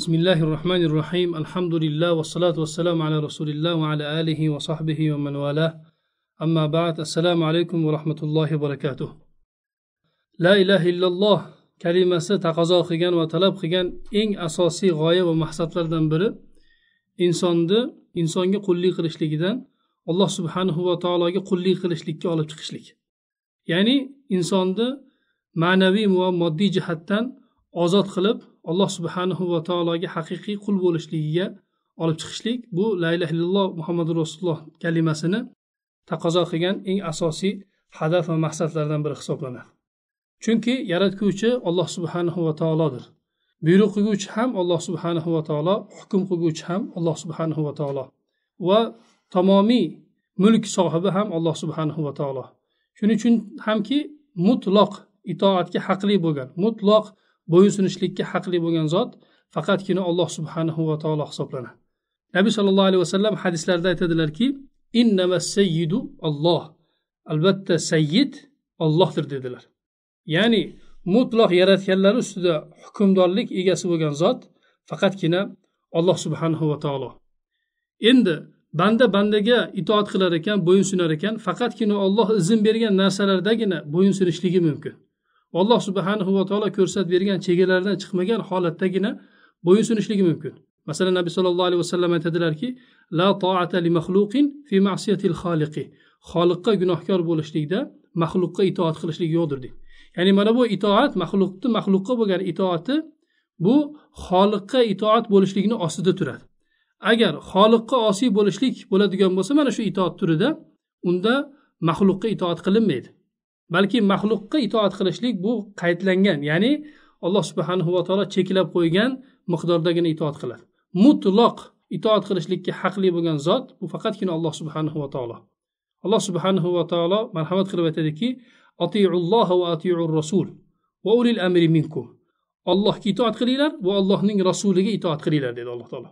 بسم الله الرحمن الرحيم الحمد لله والصلاة والسلام على رسول الله وعلى آله وصحبه ومن والاه أما بعد السلام عليكم ورحمة الله وبركاته لا إله إلا الله kalimasi taqozo qilgan va talab qilgan eng asosiy g'oya va maqsadlardan biri insonni insonga qullik qilishligidan alloh subhanahu va taologa qullik qilishlikka olib chiqishlik ya'ni insonni ma'naviy va moddiy jihatdan ozod qilib alloh subhanahu va taologa haqiqiy qul bo'lishligiga olib chiqishlik bu la illaha illalloh muhammadu rasululloh kalimasini taqozo qilgan eng asosiy hadaf va maqsadlardan biri hisoblanadi chunki yaratguvchi alloh subhanahu va taolodir buyruq qilguvchi ham alloh subhanahu va taolo hukm qilguvchi ham alloh subhanahu va taolo va tamomiy mulk sohibi ham alloh subhanahu va taolo shuning uchun hamki mutloq itoatga haqli bo'lgan mutloq bo'ysunishlikka haqli bo'lgan zot faqatgina alloh subhanahu va taolo hisoblanadi nabiy sollallohu alayhi vasallam hadislarda aytadilarki sayyidu alloh albatta sayyid ollohdir dedilar ya'ni mutloq yaratganlari ustida hukmdorlik egasi bo'lgan zot faqatgina alloh subhanahu va taolo endi banda bandaga itoat qilar ekan bo'yinsunar ekan faqatgina olloh izn bergan narsalardagina bo'yinsunishligi mumkin alloh subhanahu va taolo ko'rsatib bergan chegaralardan chiqmagan holatdagina bo'ysunishligi mumkin masalan nabiy sollallohu alayhi vasallam aytadilarki la toata li maxluqin fi masiyatil xoliqi xoliqqa gunohkor bo'lishlikda maxluqqa itoat qilishlik yo'qdir deydi ya'ni mana bu itoat maxluqni maxluqqa bo'lgan itoati bu xoliqqa itoat bo'lishlikni ostida turadi agar xoliqqa osiy bo'lishlik bo'ladigan bo'lsa mana shu itoat turida unda maxluqqa itoat qilinmaydi balki maxluqqa itoat qilishlik bu qaydlangan ya'ni alloh subhanahu va taolo cheklab qo'ygan miqdordagina itoat qiladi mutloq itoat qilishlikka haqli bo'lgan zot bu faqatgina alloh subhanahu va taolo alloh subhanahu va taolo marhamat qilib aytadiki atiulloh va atiur rasul va ulil amri minkum ollohga itoat qilinglar va allohning rasuliga itoat qilinglar dedi alloh taolo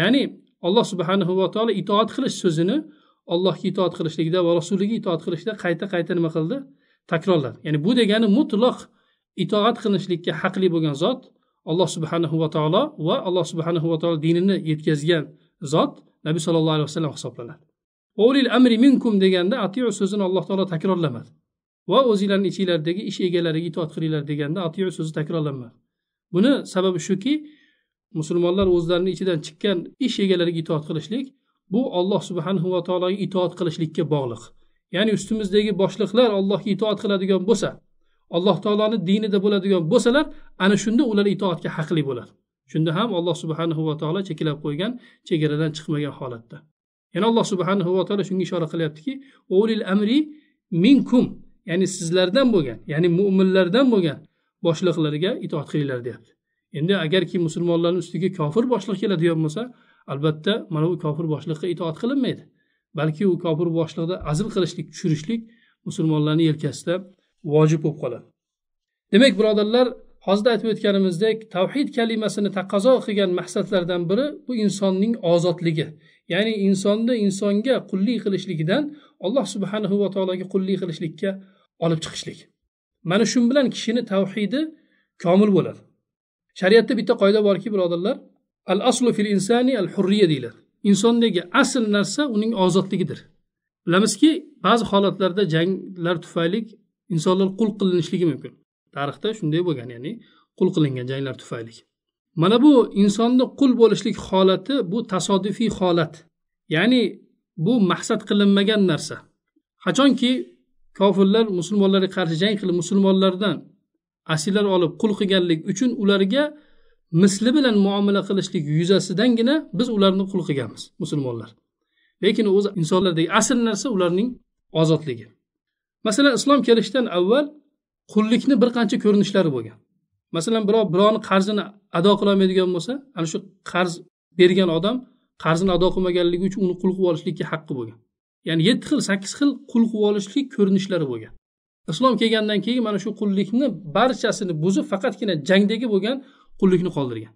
ya'ni alloh subhanahu va taolo itoat qilish so'zini allohga itoat qilishlikda va rasuliga itoat qilishda qayta qayta nima qildi takrorladi ya'ni bu degani mutloq itoat qilishlikka haqli bo'lgan zot alloh subhanahu va taolo va alloh subhanahu va taolo dinini yetkazgan zot nabiy sollallohu alayhi vasallam hisoblanadi ulil amri minkum deganda atiu so'zini alloh taolo takrorlamadi va o'zinglarni ichinglardagi ish egalariga itoat qilinglar deganda atiu so'zi takrorlanmadi buni sababi shuki musulmonlar o'zlarini ichidan chiqqan ish egalariga itoat qilishlik bu olloh subhanahu va taologa itoat qilishlikka bog'liq ya'ni ustimizdagi boshliqlar allohga itoat qiladigan bo'lsa alloh taoloni dinida bo'ladigan bo'lsalar ana shunda ular itoatga haqli bo'ladi shunda ham alloh subhanahu va taolo cheklab qo'ygan chegaradan chiqmagan holatda yana alloh subhanahu va taolo shunga ishora qilyaptiki ulil amri minkum ya'ni sizlardan bo'lgan ya'ni mo'minlardan bo'lgan boshliqlarga itoat qilinglar deyapti endi agarki musulmonlarni ustiga kofir boshliq keladigan bo'lsa albatta mana bu kofir boshliqqa itoat qilinmaydi balki u kofir boshliqda azl qilishlik tushirishlik musulmonlarni yelkasida vojib bo'lib qoladi demak birodarlar hozirda aytib o'tganimizdek tavhid kalimasini taqozo qilgan maqsadlardan biri bu insonning ozodligi ya'ni insonni insonga qullik qilishligidan alloh subhanahu va taologa qullik qilishlikka olib chiqishlik mana shu bilan kishini tavhidi komil bo'ladi shariatda bitta qoida borki birodarlar al aslu fil insani al hurriya deyiladi insondagi asl narsa uning ozodligidir bilamizki ba'zi holatlarda janglar tufayli insonlar qul qilinishligi mumkin tarixda shunday bo'lgan ya'ni qul qilingan janglar tufayli mana bu insonni qul bo'lishlik holati bu tasodifiy holat ya'ni bu maqsad qilinmagan narsa qachonki kofirlar musulmonlarga qarshi jang qilib musulmonlardan asirlar olib qul qilganlik uchun ularga misli bilan muomala qilishlik yuzasidangina biz ularni qul qilganmiz musulmonlar lekin o'zi insonlardagi asl narsa ularning ozodligi masalan islom kelishidan avval qullikni bir qancha ko'rinishlari bo'lgan masalan birov birovni qarzini ado qilolmaydigan bo'lsa ana shu qarz bergan odam qarzini ado qilmaganligi uchun uni qul qilib olishlikka haqqi bo'lgan ya'ni yetti xil sakkiz xil qul qilib olishlik ko'rinishlari bo'lgan islom kelgandan keyin mana shu qullikni barchasini buzib faqatgina jangdagi bo'lgan qullikni qoldirgan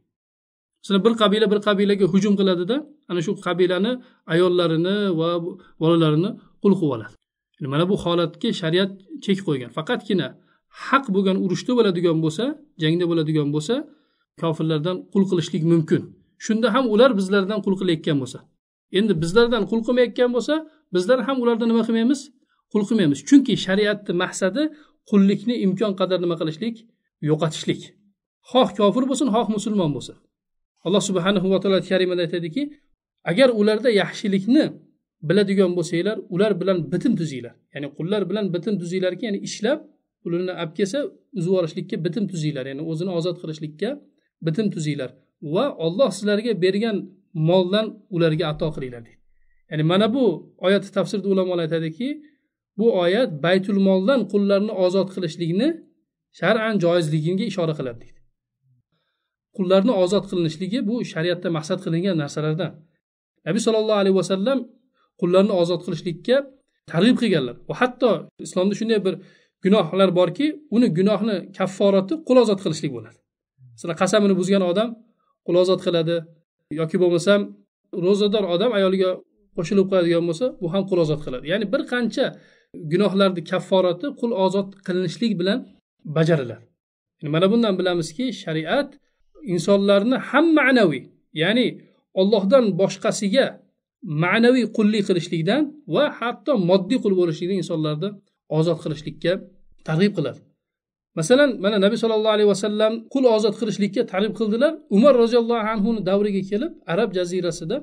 masalan bir qabila bir qabilaga hujum qiladida ana shu qabilani ayollarini va bolalarini qul qilib oladi mana bu holatga shariat chek qo'ygan faqatgina haq bo'lgan urushda bo'ladigan bo'lsa jangda bo'ladigan bo'lsa kofirlardan qul qilishlik mumkin shunda ham ular bizlardan qul qilayotgan bo'lsa endi bizlardan qul qilmayotgan bo'lsa bizlar ham ulardan nima qilmaymiz qul qilmaymiz chunki shariatni maqsadi qullikni imkon qadar nima qilishlik yo'qotishlik xoh kofir bo'lsin xoh musulmon bo'lsin alloh subhanahu va taolo karimada aytadiki agar ularda yaxshilikni biladigan bo'lsanglar ular bilan bitim tuzinglar ya'ni qullar bilan bitim tuzinglarki ya'ni ishlab pulini olib kelsa uzib olishlikka bitim tuzinglar ya'ni o'zini ozod qilishlikka bitim tuzinglar va olloh sizlarga bergan moldan ularga ato qilinglar deydi ya'ni mana bu oyatni tafsirda ulamolar aytadiki bu oyat baytul moldan qullarni ozod qilishlikni shar'an joizligiga ishora qiladi deydi qullarni ozod qilinishligi bu shariatda maqsad qilingan narsalardan nabiy sollallohu alayhi vasallam qullarni ozod qilishlikka targ'ib qilganlar va hatto islomda shunday bir gunohlar borki uni gunohni kafforati qul ozod qilishlik bo'ladi masalan qasamini buzgan odam qul ozod qiladi yoki bo'lmasam ro'zador odam ayoliga qo'shilib qo'yadigan bo'lsa bu ham qul ozod qiladi ya'ni bir qancha gunohlarni kafforati qul ozod qilinishlik bilan bajariladi mana bundan bilamizki shariat insonlarni ham ma'naviy ya'ni ollohdan boshqasiga ma'naviy qullik qilishlikdan va hatto moddiy qul bo'lishlikdan insonlarni ozod qilishlikka targ'ib qiladi masalan mana nabiy sollallohu alayhi vasallam qul ozod qilishlikka targ'ib qildilar umar roziyallohu anhuni davriga kelib arab jazirasida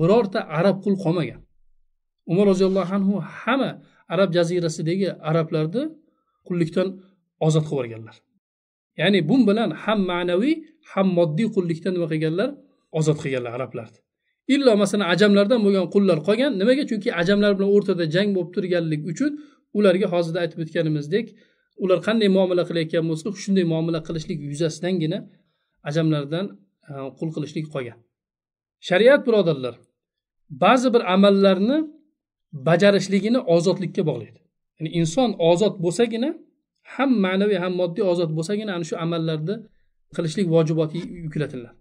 birorta arab qul qolmagan umar roziyallohu anhu hamma arab jazirasidagi arablarni qullikdan ozod qilib yuborganlar ya'ni bu bilan ham ma'naviy ham moddiy qullikdan nima qilganlar ozod qilganlar arablarni illo masalan ajamlardan bo'lgan qullar qolgan nimaga chunki ajamlar bilan o'rtada jang bo'lib turganligi uchun ularga hozirda aytib o'tganimizdek ular qanday muomala qilayotgan bo'lsa shunday muomala qilishlik yuzasidangina ajamlardan e, qul qilishlik qolgan shariat birodarlar ba'zi bir amallarni bajarishligini ozodlikka bog'laydi ya'ni inson ozod bo'lsagina ham ma'naviy ham moddiy ozod bo'lsagina ana shu amallarni qilishlik vojiboti yuklatiladi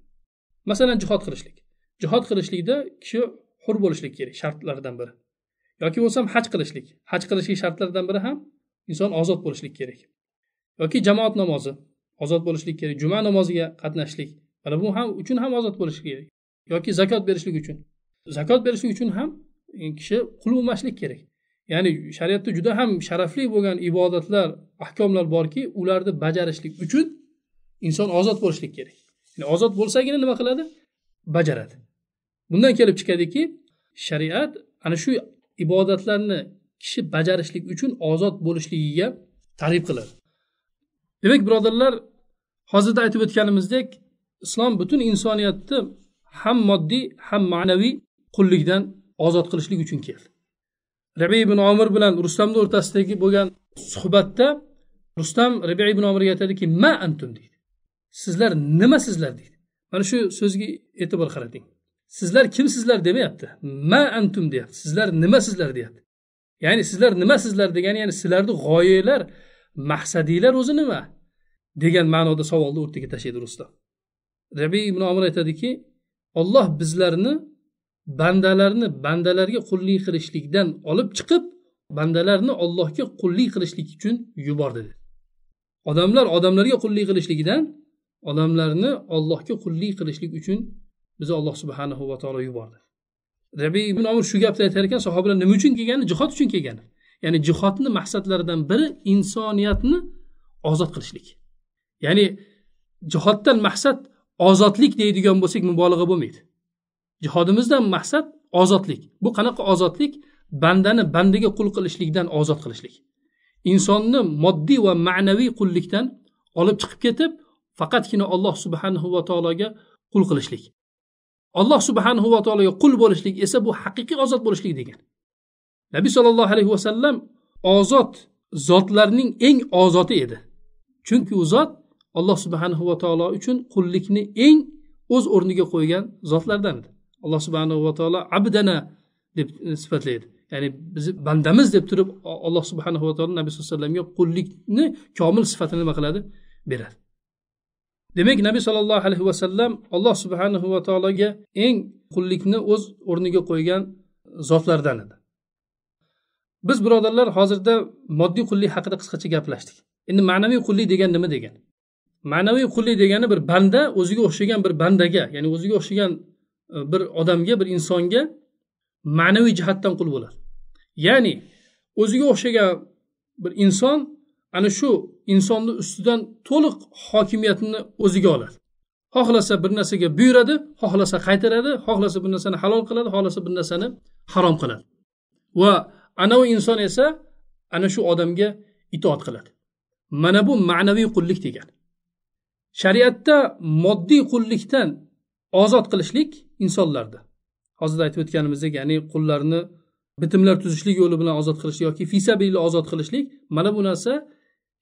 masalan jihod qilishlik jihod qilishlikda kishi hur bo'lishlik kerak shartlardan biri yoki bo'lmasam haj qilishlik haj qilishlik shartlaridan biri ham inson ozod bo'lishlik kerak yoki jamoat namozi ozod bo'lishlik kerak juma namoziga qatnashishlik mana bu ham uchun ham ozod bo'lishi kerak yoki zakot berishlik uchun zakot berishlik uchun ham e, kishi qul bo'lmaslik kerak ya'ni shariatda juda ham sharafli bo'lgan ibodatlar ahkomlar borki ularni bajarishlik uchun inson ozod bo'lishlik kerak ya'ni ozod bo'lsagina nima qiladi bajaradi bundan kelib chiqadiki shariat ana shu ibodatlarni kishi bajarishlik uchun ozod bo'lishligiga targ'ib qiladi demak birodarlar hozirda aytib o'tganimizdek islom butun insoniyatni ham moddiy ham ma'naviy qullikdan ozod qilishlik uchun keldi rabiy ibn omir bilan rustamni o'rtasidagi bo'lgan suhbatda rustam rabi ibn omirga aytadiki ma antum deydi sizlar nima sizlar deydi mana shu so'zga e'tibor qarating sizlar kimsizlar demayapti ma antum deyapti sizlar nima sizlar deyapti ya'ni sizlar nima sizlar degani ya'ni sizlarni g'oyalar maqsadinglar o'zi nima degan ma'noda savolni o'rtaga tashlaydi rustam rabiy ibn omir aytadiki olloh bizlarni bandalarni bandalarga qullik qilishlikdan olib chiqib bandalarni ollohga qullik qilishlik uchun yubordi dedi odamlar odamlarga qullik qilishligidan odamlarni ollohga qullik qilishlik uchun bizni alloh subhanahu va taolo yubordi rabiy ibn amr shu gapni aytar ekan sahobalar nima uchun kelgani jihod uchun kelgani ya'ni jihodni maqsadlaridan biri insoniyatni ozod qilishlik ya'ni jihoddan maqsad ozodlik deydigan bo'lsak mubolag'a bo'lmaydi jihodimizdan maqsad ozodlik bu qanaqa ozodlik bandani bandaga qul qilishlikdan ozod qilishlik insonni moddiy va ma'naviy qullikdan olib chiqib ketib faqatgina alloh subhanahu va taologa qul qilishlik alloh subhanahu va taologa qul bo'lishlik esa bu haqiqiy ozod bo'lishlik degan nabiy sollallohu alayhi vasallam ozod zotlarning eng ozodi edi chunki u zot alloh subhanahu va taolo uchun qullikni eng o'z o'rniga qo'ygan zotlardan edi alloh subhanahu va taolo abdana deb e, sifatlaydi ya'ni bizni bandamiz deb turib alloh subhanahu va taolo nabiy sallallohu alayhi vasallamga qullikni komil sifatini nima qiladi beradi demak nabiy sollallohu alayhi vasallam alloh subhanahu va taologa eng qullikni o'z o'rniga qo'ygan zotlardan edi biz birodarlar hozirda moddiy qullik haqida qisqacha gaplashdik endi ma'naviy qullik degan nima degani ma'naviy qullik degani bir banda o'ziga o'xshagan bir bandaga ya'ni o'ziga o'xshagan bir odamga bir insonga ma'naviy jihatdan qul bo'ladi ya'ni o'ziga o'xshagan bir inson ana shu insonni ustidan to'liq hokimiyatni o'ziga oladi xohlasa bir narsaga buyuradi xohlasa qaytaradi xohlasa bir narsani halol qiladi xohlasa bir narsani harom qiladi va anavi inson esa ana shu odamga itoat qiladi mana bu ma'naviy qullik degani shariatda moddiy qullikdan ozod qilishlik insonlarda hozir aytib o'tganimizdek ya'ni qullarni bitimlar tuzishlik yo'li bilan ozod qilishlik yoki bilan ozod qilishlik mana bu narsa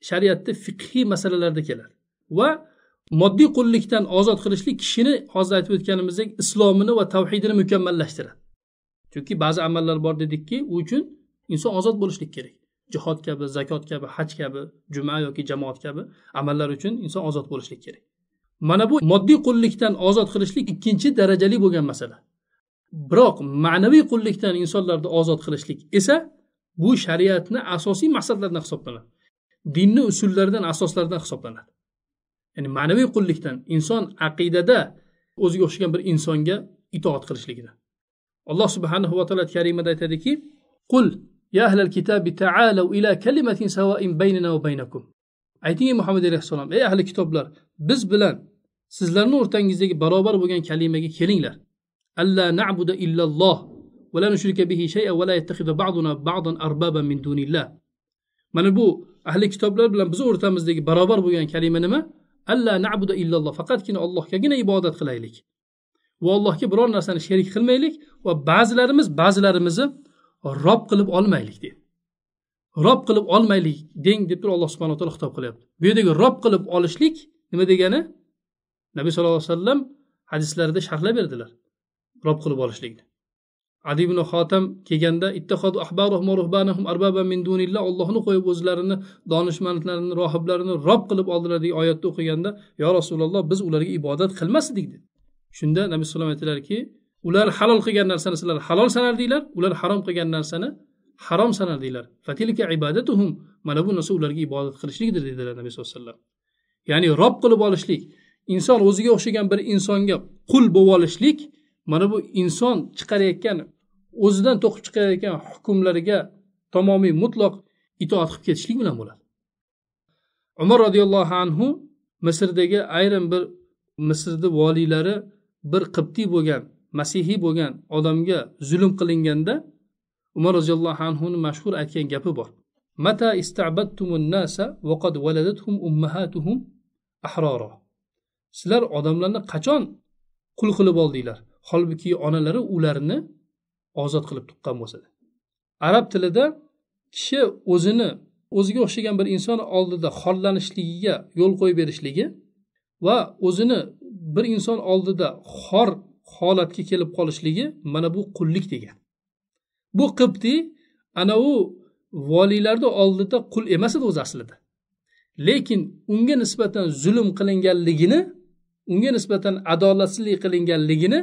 shariatda fiqhiy masalalarda keladi va moddiy qullikdan ozod qilishlik kishini hozir aytib o'tganimizdek islomini va tavhidini mukammallashtiradi chunki ba'zi amallar bor dedikki u uchun inson ozod bo'lishlik kerak jihod kabi zakot kabi haj kabi juma yoki jamoat kabi amallar uchun inson ozod bo'lishlik kerak mana bu moddiy qullikdan ozod qilishlik ikkinchi darajali bo'lgan masala biroq ma'naviy qullikdan insonlarni ozod qilishlik esa bu shariatni asosiy maqsadlaridan hisoblanadi dinni usullaridan asoslaridan hisoblanadi ya'ni ma'naviy qullikdan inson aqidada o'ziga o'xshagan bir insonga itoat qilishligidan alloh subhanahu va taolo karimada aytadiki qul ya ahlal kitabi ta'alu ila kalimatin sawain baynana wa baynakum ayting muhammad alayhissalom ey ahli kitoblar biz bilan sizlarni o'rtangizdagi barobar bo'lgan kalimaga kelinglar alla nabuda illalloh va bihi shay'a va la ba'duna ba'dan min mana bu ahli kitoblar bilan biz o'rtamizdagi barobar bo'lgan kalima nima alla nabuda illalloh faqatgina allohgagina ibodat qilaylik va allohga biror narsani sherik qilmaylik va ba'zilarimiz ba'zilarimizni rob qilib olmaylik deydi rob qilib olmaylik deng deb turib alloh subhanaa taolo xitob qilyapti bu yerdagi rob qilib olishlik nima degani nabiy sallallohu alayhi vasallam hadislarida sharhlab berdilar rob qilib olishlikni adi ibn xotam kelganda ittahodu arbaba min ollohni qo'yib o'zlarini donishmandlarini rohiblarini rob qilib oldilar degan oyatni o'qiganda yo rasululloh biz ularga ibodat qilmasdik dedi shunda nabiy alayhisalom aytdilarki ular halol qilgan narsani sizlar halol sanardinglar ular harom qilgan narsani harom sanardinglar mana bu narsa ularga ibodat qilishlikdir dedilar nabiy sallallohu alayhi vasallam ya'ni rob qilib olishlik inson o'ziga o'xshagan bir insonga qul bo'lib olishlik mana bu inson chiqarayotgan o'zidan to'qib chiqarayotgan hukmlarga tamomiy mutloq itoat qilib ketishlik bilan bo'ladi umar roziyallohu anhu misrdagi ayrim bir misrni voliylari bir qibtiy bo'lgan masihiy bo'lgan odamga zulm qilinganda umar roziyallohu anhuni mashhur aytgan gapi bor mata istabattumun nasa vaqad ummahatuhum ahroro sizlar odamlarni qachon qul qilib oldinglar holbuki onalari ularni ozod qilib tuqqan bo'lsa arab tilida kishi o'zini o'ziga o'xshagan bir inson oldida xorlanishligiga yo'l qo'yib berishligi va o'zini bir inson oldida xor holatga kelib qolishligi mana bu qullik degan bu qibtiy anavi voliylarni oldida qul emas edi o'zi aslida lekin unga nisbatan zulm qilinganligini unga nisbatan adolatsizlik qilinganligini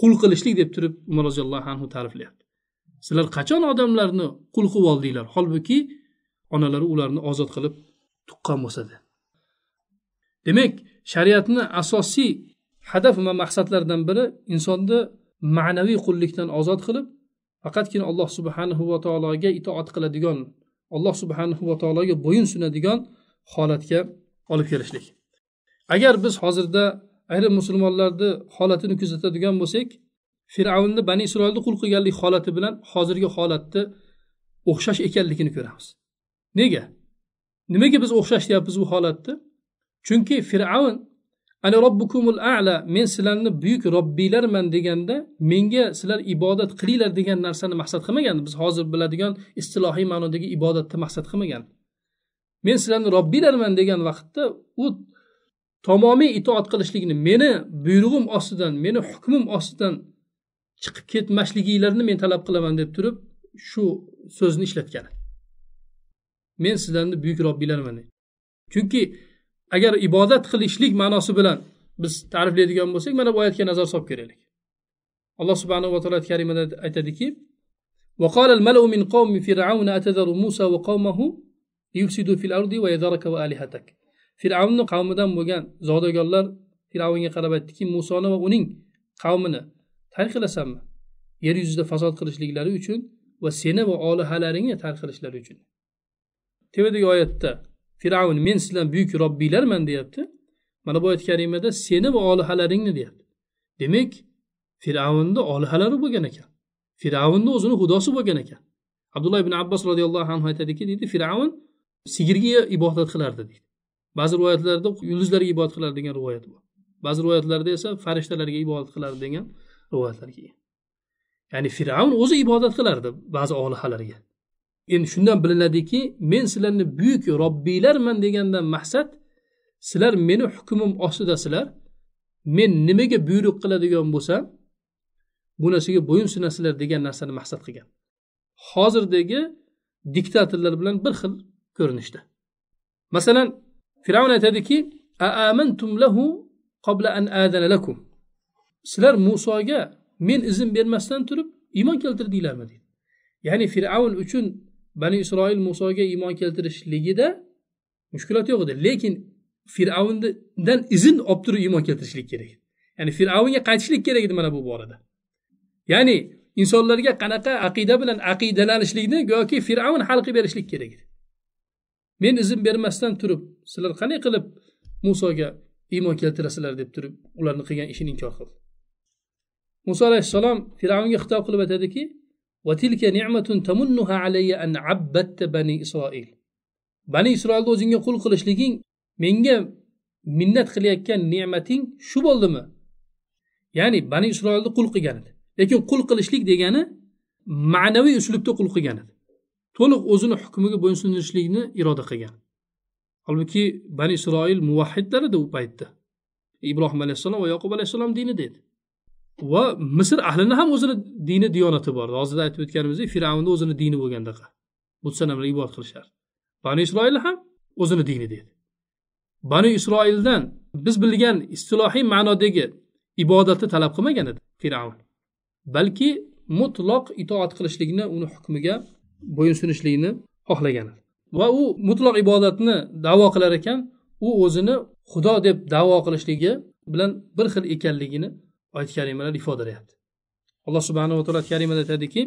qul qilishlik deb turib umar roziyallohu anhu ta'riflayapti sizlar qachon odamlarni qul qilib oldinglar holbuki onalari ularni ozod qilib tuqqan bo'lsada demak shariatni asosiy hadaf va maqsadlaridan biri insonni ma'naviy qullikdan ozod qilib faqatgina alloh subhanahu va taologa itoat qiladigan alloh subhanahu va taologa bo'yin sunadigan holatga olib kelishlik agar biz hozirda ayrim musulmonlarni holatini kuzatadigan bo'lsak fir'avnni bani isroilni qul qilganlik holati bilan hozirgi holatni o'xshash ekanligini ko'ramiz nega nimaga biz o'xshash deyapmiz bu holatni chunki fir'avn ana robbikumul ala men sizlarni buyuk robbiylarman deganda menga sizlar ibodat qilinglar degan narsani maqsad qilmagan biz hozir biladigan istilohiy ma'nodagi ibodatni maqsad qilmagan men sizlarni robbiylarman degan vaqtda u tamomiy itoat qilishlikni meni buyrug'im ostidan meni hukmim ostidan chiqib ketmasliginglarni men talab qilaman deb turib shu so'zni ishlatgan men sizlarni buyuk robbiylarman chunki agar ibodat qilishlik ma'nosi bilan biz ta'riflaydigan bo'lsak mana bu oyatga nazar solib ko'raylik alloh subhanava taolo karimada aytadiki وقال الملأ من قوم فرعون أتذر موسى وقومه ليفسدوا في الأرض ويذرك وآلهتك فرعون qavmidan bo'lgan zodagonlar fir'avnga qarab aytdiki musoni va uning qavmini tark qilasanmi yer yuzida fasod qilishliklari uchun va seni va olihalaringni tark qilishlari uchun tepadagi oyatda fir'avn men sizlarni buyuk robbiylarman deyapti mana bu oyat karimada seni va olihalaringni deyapti demak fir'avnni olihalari bo'lgan ekan fir'avnni o'zini xudosi bo'lgan ekan abdulloh ibn abbos roziyallohu anhu aytadiki deydi fir'avn sigirga ibodat qilardi deydi ba'zi rivoyatlarda yulduzlarga ibodat qilardi degan rivoyat bor ba'zi rivoyatlarda esa farishtalarga ibodat qilardi degan rivoyatlar kelgan ya'ni fir'avn o'zi ibodat qilardi ba'zi olihalarga endi shundan bilinadiki men sizlarni buyuk robbiylarman degandan maqsad sizlar meni hukmim ostidasizlar men nimaga buyruq qiladigan bo'lsam bu narsaga bo'yinsunasizlar degan narsani maqsad qilgan hozirdagi diktatorlar bilan bir xil ko'rinishda masalan fir'avn aytadiki lahu qabla an sizlar musoga men izn bermasdan turib iymon keltirdinglarmi deydi ya'ni fir'avn uchun bani isroil musoga iymon keltirishligida mushkulot yo'q edi lekin fir'avndan izn olib turib iymon keltirishlik kerak ya'ni fir'avnga qaytishlik kerak edi mana bu borada ya'ni insonlarga qanaqa aqida bilan aqidalanishlikni go'yoki fir'avn hal qilib berishlik kerak edi men izn bermasdan turib sizlar qanday qilib musoga iymon keltirasizlar deb turib ularni qilgan ishini inkor qildi muso alayhissalom fir'avnga xitob qilib aytadiki وتلك نعمة تمنها علي أن عبدت بني إسرائيل بني إسرائيل o'zingga qul qilishliging menga minnat qilayotgan ne'mating shu bo'ldimi ya'ni bani isroilni qul qilgan edi лекин qul қилишлик дегани маънавий uslubda qul qilgan edi to'liq o'zini hukmiga bo'ysunishlikni iroda qilgan holbuki bani isroil muvahhidlar edi u paytda ibrohim alayhissalom va yoqub alayhissalom dinida va misr ahlini ham o'zini dini diyonati bor hozirda aytib o'tganimizdek fir'avnni o'zini dini bo'lgandaqa butsanamlarga ibodat qilishardi bani isroil ham o'zini dini deydi bani isroildan biz bilgan istilohiy ma'nodagi ibodatni talab qilmagan edi fir'avn balki mutloq itoat qilishlikni uni hukmiga bo'ysunishlikni xohlagan va u mutloq ibodatni davo qilar ekan u o'zini xudo deb davo qilishligi bilan bir xil ekanligini oyat karimalar ifodalayapti alloh subhanava taolo karimada aytadiki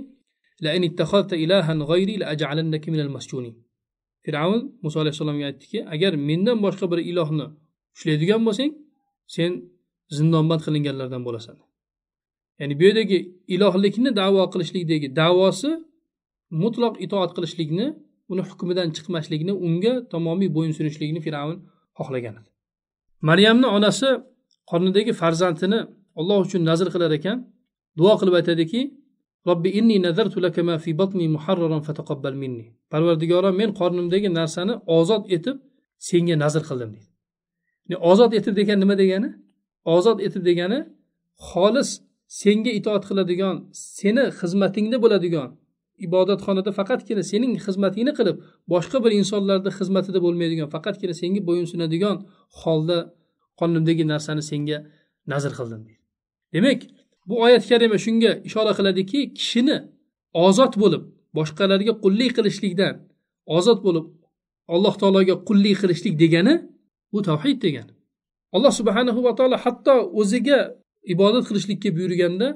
fir'avn muso alayhissalomga aytdiki agar mendan boshqa bir ilohni ushlaydigan bo'lsang sen zindonband qilinganlardan bo'lasan ya'ni bu yerdagi ilohlikni davo qilishlikdagi davosi mutloq itoat qilishlikni uni hukmidan chiqmaslikni unga tamomiy bo'ysunishlikni fir'avn xohlagan edi maryamni onasi qornidagi farzandini olloh uchun nazr qilar ekan duo qilib aytadiki robbi inni nazartu lakama fi batni muharraran fataqabbal minni parvardigora men qornimdagi narsani ozod etib senga nazr qildim deydi yani ozod etib degan nima degani ozod etib degani xolis senga itoat qiladigan seni xizmatingda bo'ladigan ibodatxonada faqatgina sening xizmatingni qilib boshqa bir insonlarni xizmatida bo'lmaydigan faqatgina senga bo'yinsunadigan holda qornimdagi narsani senga nazr qildim deydi demak bu oyat karima shunga ishora qiladiki kishini ozod bo'lib boshqalarga qullik qilishlikdan ozod bo'lib alloh taologa qullik qilishlik degani bu tavhid degani alloh subhanahu va taolo hatto o'ziga ibodat qilishlikka buyurganda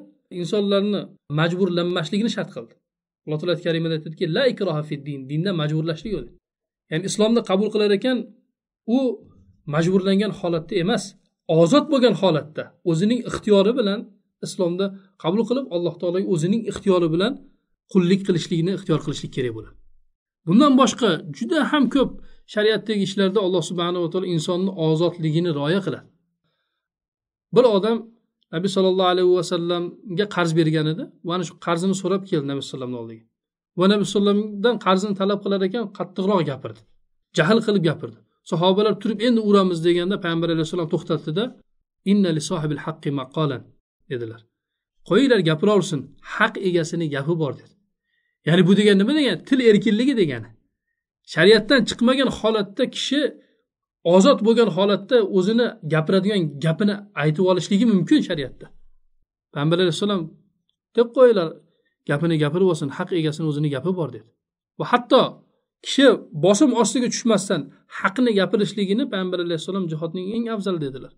insonlarni majburlanmasligini shart qildi alloh taolo karimada aytadiki la ikroha fid din dinda majburlashlik yo'q ya'ni islomni qabul qilar ekan u majburlangan holatda emas ozod bo'lgan holatda o'zining ixtiyori bilan islomda qabul qilib alloh taologa o'zining ixtiyori bilan qullik qilishlikni ixtiyor qilishlik kerak bo'ladi bundan boshqa juda ham ko'p shariatdagi ishlarda alloh subhanava taolo insonni ozodligini rioya qiladi bir odam nabiy sollallohu alayhi vasallamga qarz bergan edi va ana shu qarzini so'rab keldi nabiy alayhi oldiga va nabiy alayhidan qarzini talab qilar ekan qattiqroq gapirdi jahl qilib gapirdi sahobalar turib endi uramiz deganda payg'ambar alayhissalom to'xtatdida innali sohibil haqqi maqolan dedilar qo'yinglar gapiraversin haq egasini gapi bor dedi ya'ni bu degani nima degani til erkinligi degani shariatdan chiqmagan holatda kishi ozod bo'lgan holatda o'zini gapiradigan gapini aytib olishligi mumkin shariatda payg'ambar alayhissalom deb qo'yinglar gapini gapirib olsin haq egasini o'zini gapi bor dedi va hatto kishi bosim ostiga tushmasdan haqni gapirishligini payg'ambar alayhissalom jihodning eng afzal dedilar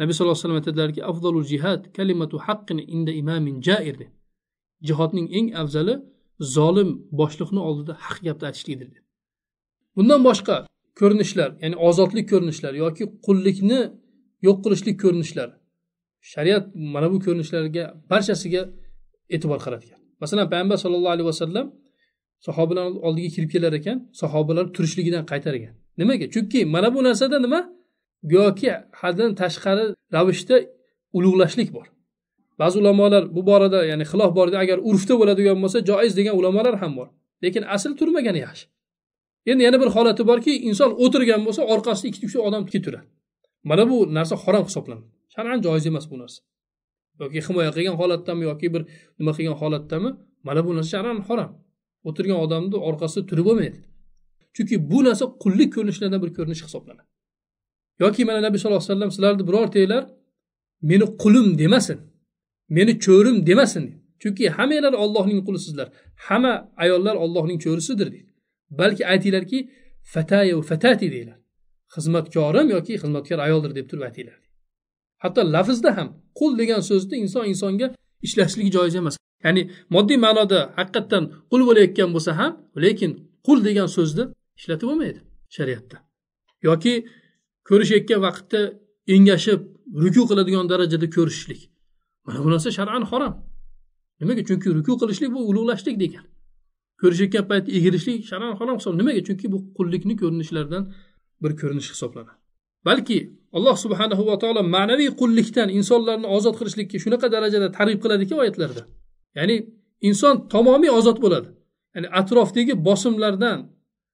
nabiy sallallohu alayhi vasallam aytadilarki afzalu jihad kalimatu haqqin inda imamin jair jihodning eng afzali zolim boshliqni oldida haq gapni aytishlikdir bundan boshqa ko'rinishlar ya'ni ozodlik ko'rinishlari yoki qullikni yo'q qilishlik ko'rinishlari shariat mana bu ko'rinishlarga barchasiga e'tibor qaratgan masalan payg'ambar sallallohu alayhi vasallam sahobalar oldiga kirib kelar ekan sahobalar turishligidan qaytar ekan nimaga chunki mana bu narsada nima go'yoki haddan tashqari ravishda ulug'lashlik bor ba'zi ulamolar bu borada ya'ni xilof bor agar urfda bo'ladigan bo'lsa joiz degan ulamolar ham bor lekin asl turmagani yaxshi endi yana bir holati borki inson o'tirgan bo'lsa orqasida ikkita uchta odam turadi mana bu narsa harom hisoblanadi shar'an joiz emas bu narsa yoki himoya qilgan holatdami yoki bir nima qilgan holatdami mana bu narsa shar'an harom o'tirgan odamni orqasida turib bo'lmaydi chunki bu narsa qullik ko'rinishlaridan bir ko'rinish hisoblanadi yoki mana nabiy sallallohu alayhi vasallam sizlarni birortanglar meni qulim demasin meni cho'rim demasin chunki hammanglar ollohning qulisizlar hamma ayollar ollohning cho'risidir deydi balki aytinglarki fatayu fatati deyglar xizmatkorim yoki xizmatkor ayoldir deb turib aytinglar hatto lafzda ham qul degan so'zni inson insonga ishlatishligi joiz emas ya'ni moddiy ma'noda haqiqatdan qul bo'layotgan bo'lsa ham lekin qul degan so'zni ishlatib bo'lmaydi shariatda yoki ko'rishayotgan vaqtda engashib ruku qiladigan darajada ko'rishishlik mana bu narsa shar'an harom nimaga chunki ruku qilishlik bu ulug'lashlik degan ko'rishayotgan paytda egilishlik shar'an harom hisoblanadi nimaga chunki bu qullikni ko'rinishlaridan bir ko'rinish hisoblanadi balki alloh subhanahu va taolo ma'naviy qullikdan insonlarni ozod qilishlikka shunaqa darajada targ'ib qiladiki oyatlarda ya'ni inson tamomiy ozod bo'ladi ya'ni atrofdagi bosimlardan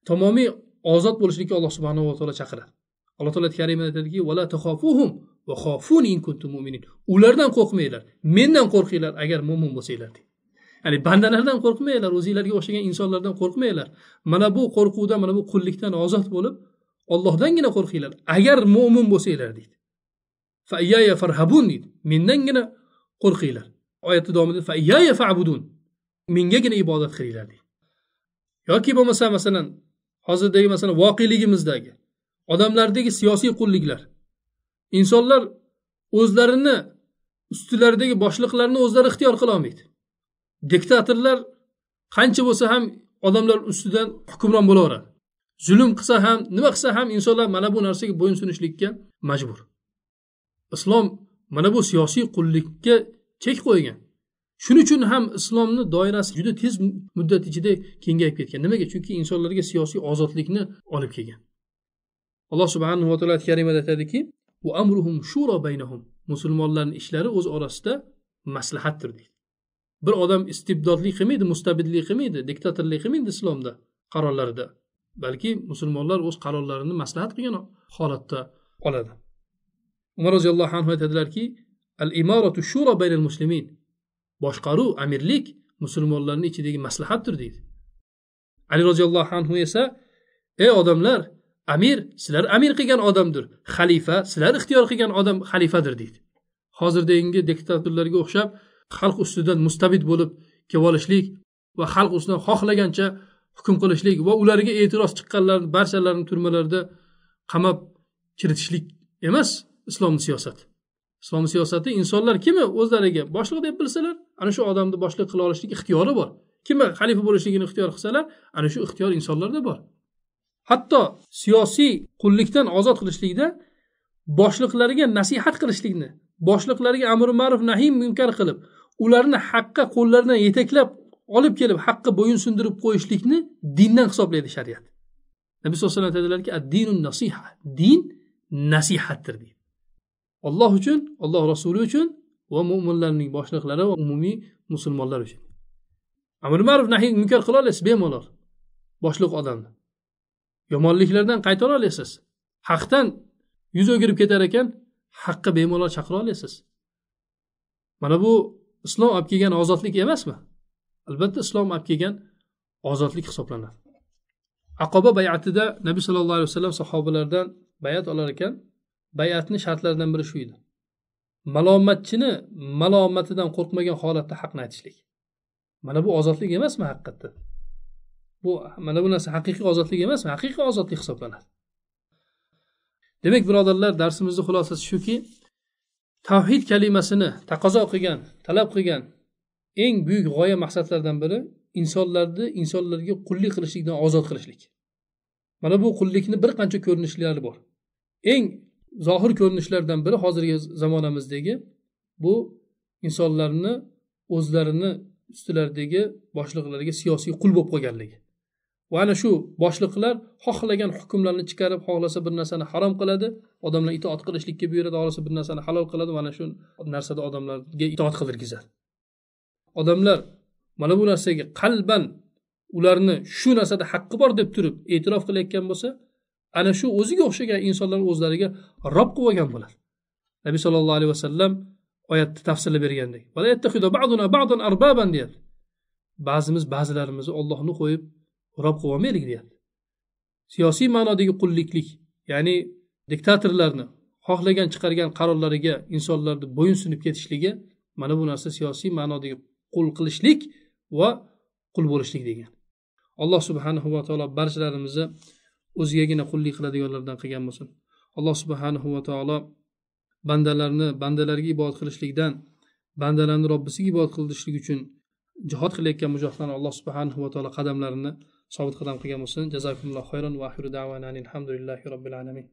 tamomiy ozod bo'lishlikka alloh subhanava taolo chaqiradi alloh taolo karimada aytadiki vala tahofuhum va in kuntum mu'minin ulardan qo'rqmanglar mendan qo'rqinglar agar mo'min bo'lsanglar deydi ya'ni bandalardan qo'rqmanglar o'zinglarga o'xshagan insonlardan qo'rqmanglar mana bu qo'rquvdan mana bu qullikdan ozod bo'lib ollohdangina qo'rqinglar agar mo'min bo'lsanglar deydi faiyaya farhabun deydi mendangina qo'rqinglar oyatni davomida fabudun mengagina ibodat qilinglar deydi yoki bo'lmasa masalan hozirdagi masalan voqeligimizdagi odamlardagi siyosiy qulliklar insonlar o'zlarini ustilaridagi boshliqlarni o'zlari ixtiyor qilolmaydi diktatorlar qancha bo'lsa ham odamlar ustidan hukmron bo'laveradi zulm qilsa ham nima qilsa ham insonlar mana bu narsaga bo'ysunishlikka majbur islom mana bu siyosiy qullikka chek qo'ygan shuning uchun ham islomni doirasi juda tez muddat ichida kengayib ketgan nimaga chunki insonlarga siyosiy ozodlikni olib kelgan alloh subhanava taolo karimada aytadiki musulmonlarni ishlari o'z orasida maslahatdir deydi bir odam istibdodlik qilmaydi mustabidlik qilmaydi diktatorlik qilmaydi islomda qarorlarida balki musulmonlar o'z qarorlarini maslahat qilgan holatda oladi umar roziyallohu anhu aytadilarki al imoratu shuro baynal muslimin boshqaruv amirlik musulmonlarni ichidagi maslahatdir deydi ali roziyallohu anhu esa ey odamlar amir sizlar amir qilgan odamdir xalifa sizlar ixtiyor qilgan odam xalifadir deydi hozirdagi diktatorlarga o'xshab xalq ustidan mustabid bo'lib kelib olishlik va xalq ustidan xohlagancha hukm qilishlik va ularga e'tiroz chiqqanlarni barchalarini turmalarda qamab kiritishlik emas islomni siyosati islom siyosati insonlar kimi o'zlariga boshliq deb bilsalar ana shu odamni boshliq qila olishlik ixtiyori bor kimni xalifa bo'lishligini ixtiyor qilsalar ana shu ixtiyor insonlarda bor hatto siyosiy qullikdan ozod qilishlikda boshliqlarga nasihat qilishlikni boshliqlarga amri ma'ruf nahiy munkar qilib ularni haqqa qo'llaridan yetaklab olib kelib haqqa bo'yinsundirib qo'yishlikni dindan hisoblaydi shariat nabiy sallallohu alayhi vasallam aytadilarki ad dinun nasiha din nasihatdir deydi olloh uchun olloh rasuli uchun va mo'minlarning boshliqlari va umumiy musulmonlar uchun amri ma'ruf nahiy munkar qila olasiz bemalol boshliq odamni yomonliklardan qaytara olasiz haqdan yuz o'girib ketar ekan haqqa bemalol chaqira olasiz mana bu islom olib kelgan ozodlik emasmi albatta islom olib kelgan ozodlik hisoblanadi aqoba bayatida nabiy sallallohu alayhi vasallam sahobalardan bayat olar ekan bayatni shartlaridan biri shu edi malomatchini malomatidan qo'rqmagan holatda haqni aytishlik mana bu ozodlik emasmi haqiqatda bu mana bu narsa haqiqiy ozodlik emasmi haqiqiy ozodlik hisoblanadi demak birodarlar darsimizni xulosasi shuki tavhid kalimasini taqozo qilgan talab qilgan eng buyuk g'oya maqsadlardan biri insonlarni insonlarga qullik qilishlikdan ozod qilishlik mana bu qullikni bir qancha ko'rinishlari bor eng zohir ko'rinishlardan biri hozirgi zamonamizdagi bu insonlarni o'zlarini ustilaridagi boshliqlarga siyosiy qul bo'lib qolganligi va ana shu boshliqlar xohlagan hukmlarni chiqarib xohlasa bir narsani harom qiladi odamlar itoat qilishlikka buyuradi xohlasa bir narsani halol qiladi mana shu narsada odamlarga itoat qildirgizadi odamlar mana bu narsaga qalban ularni shu narsada haqqi bor deb turib e'tirof qilayotgan bo'lsa ana shu o'ziga o'xshagan insonlarni o'zlariga rob qilib olgan bo'ladi nabiy sollallohu alayhi vasallam oyatni tafsirlab bergandek deyapti ba'zimiz ba'zilarimizni ollohni qo'yib rob qilib olmaylik deyapti siyosiy ma'nodagi qulliklik ya'ni diktatorlarni xohlagan chiqargan qarorlariga insonlarni bo'yinsunib ketishligi mana bu narsa siyosiy ma'nodagi qul qilishlik va qul bo'lishlik degan alloh subhanahu va taolo barchalarimizni o'zigagina qullik qiladiganlardan qilgan bo'lsin alloh subhanahu va taolo bandalarni bandalarga ibodat qilishlikdan bandalarni robbisiga ibodat qilishlik uchun jihod qilayotgan mujohidlarni alloh subhanahu va taolo qadamlarini sobit qadam qilgan bo'lsin jazakumullohu xayron va alhamdulillahi robbil alamin